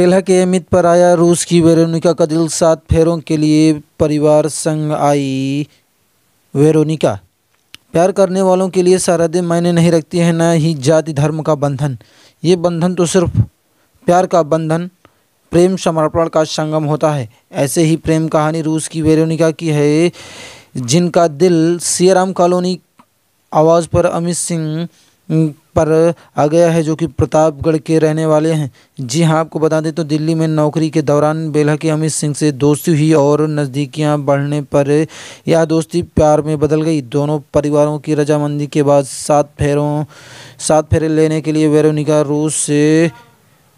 फेलह के अमित पर आया रूस की वेरोनिका का दिल सात फेरों के लिए परिवार संग आई वेरोनिका प्यार करने वालों के लिए सरहदें मायने नहीं रखती है न ही जाति धर्म का बंधन ये बंधन तो सिर्फ प्यार का बंधन प्रेम समर्पण का संगम होता है ऐसे ही प्रेम कहानी रूस की वेरोनिका की है जिनका दिल सियाराम कॉलोनी आवाज़ पर अमित सिंह पर आ गया है जो कि प्रतापगढ़ के रहने वाले हैं जी हाँ आपको बता दें तो दिल्ली में नौकरी के दौरान बेला के अमित सिंह से दोस्ती हुई और नज़दीकियाँ बढ़ने पर यह दोस्ती प्यार में बदल गई दोनों परिवारों की रजामंदी के बाद सात फेरों सात फेरे लेने के लिए वेरोनिका रूस से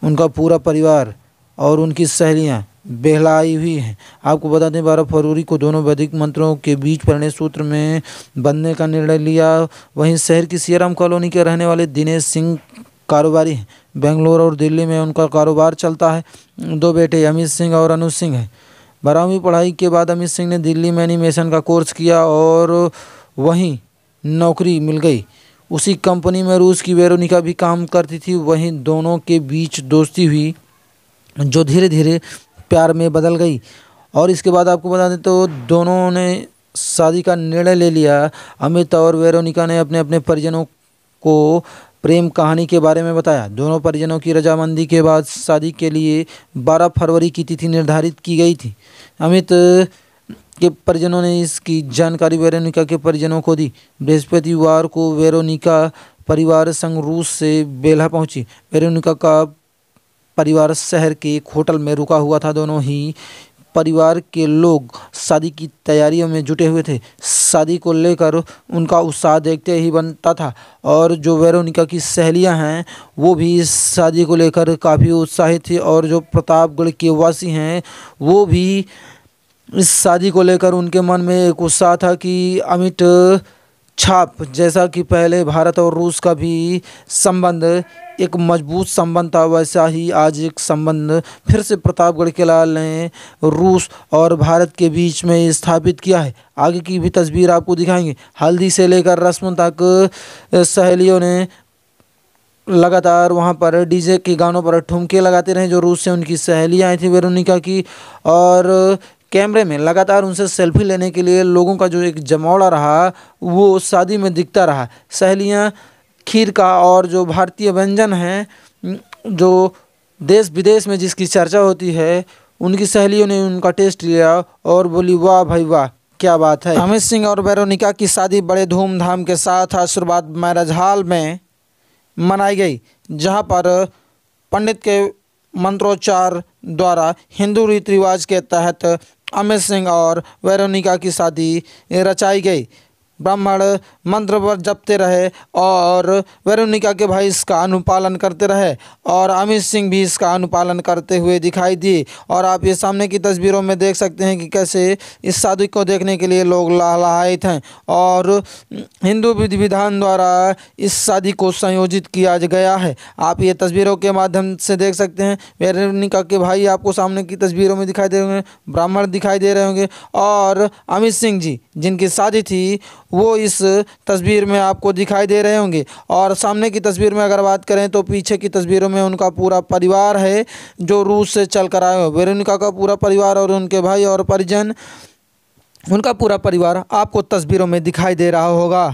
उनका पूरा परिवार और उनकी सहेलियाँ बहलाई हुई है आपको बता दें बारह फरवरी को दोनों वैदिक मंत्रों के बीच परिणय सूत्र में बनने का निर्णय लिया वहीं शहर की सियाराम कॉलोनी के रहने वाले दिनेश सिंह कारोबारी हैं बेंगलोर और दिल्ली में उनका कारोबार चलता है दो बेटे अमित सिंह और अनुज सिंह हैं बारहवीं पढ़ाई के बाद अमित सिंह ने दिल्ली में एनिमेशन का कोर्स किया और वहीं नौकरी मिल गई उसी कंपनी में रूस की वेरोनिका भी काम करती थी वहीं दोनों के बीच दोस्ती हुई जो धीरे धीरे प्यार में बदल गई और इसके बाद आपको बता दें तो दोनों ने शादी का निर्णय ले लिया अमित और वेरोनिका ने अपने अपने परिजनों को प्रेम कहानी के बारे में बताया दोनों परिजनों की रजामंदी के बाद शादी के लिए 12 फरवरी की तिथि निर्धारित की गई थी अमित के परिजनों ने इसकी जानकारी वेरोनिका के परिजनों को दी बृहस्पतिवार को वेरोनिका परिवार संग रूस से बेला पहुंची वेरोनिका का परिवार शहर के एक होटल में रुका हुआ था दोनों ही परिवार के लोग शादी की तैयारियों में जुटे हुए थे शादी को लेकर उनका उत्साह देखते ही बनता था और जो वेरोनिका की सहेलियां हैं वो भी इस शादी को लेकर काफ़ी उत्साहित थी और जो प्रतापगढ़ के वासी हैं वो भी इस शादी को लेकर उनके मन में एक उत्साह था कि अमित छाप जैसा कि पहले भारत और रूस का भी संबंध एक मजबूत संबंध था वैसा ही आज एक संबंध फिर से प्रतापगढ़ लाल ने रूस और भारत के बीच में स्थापित किया है आगे की भी तस्वीर आपको दिखाएंगे हल्दी से लेकर रस्म तक सहेलियों ने लगातार वहाँ पर डीजे के गानों पर ठुमके लगाते रहे जो रूस से उनकी सहेलियाँ आई थी वेरोनिका की और कैमरे में लगातार उनसे सेल्फी लेने के लिए लोगों का जो एक जमौड़ा रहा वो शादी में दिखता रहा सहेलियाँ खीर का और जो भारतीय व्यंजन हैं जो देश विदेश में जिसकी चर्चा होती है उनकी सहेलियों ने उनका टेस्ट लिया और बोली वाह भाई वाह क्या बात है अमित सिंह और वेरोनिका की शादी बड़े धूमधाम के साथ आशीर्वाद मैरिज हॉल में मनाई गई जहां पर पंडित के मंत्रोच्चार द्वारा हिंदू रीति रिवाज के तहत अमित सिंह और वेरोनिका की शादी रचाई गई ब्राह्मण मंत्र पर जपते रहे और वेरोनिका के भाई इसका अनुपालन करते रहे और अमित सिंह भी इसका अनुपालन करते हुए दिखाई दिए और आप ये सामने की तस्वीरों में देख सकते हैं कि कैसे इस साधु को देखने के लिए लोग लहलाहित हैं और हिंदू विधि विधान द्वारा इस शादी को संयोजित किया गया है आप ये तस्वीरों के माध्यम से देख सकते हैं वेरुणिका के भाई आपको सामने की तस्वीरों में दिखाई दे रहे होंगे ब्राह्मण दिखाई दे रहे होंगे और अमित सिंह जी जिनकी शादी थी वो इस तस्वीर में आपको दिखाई दे रहे होंगे और सामने की तस्वीर में अगर बात करें तो पीछे की तस्वीरों में उनका पूरा परिवार है जो रूस से चल कर आए हो वेरोनिका का पूरा परिवार और उनके भाई और परिजन उनका पूरा परिवार आपको तस्वीरों में दिखाई दे रहा होगा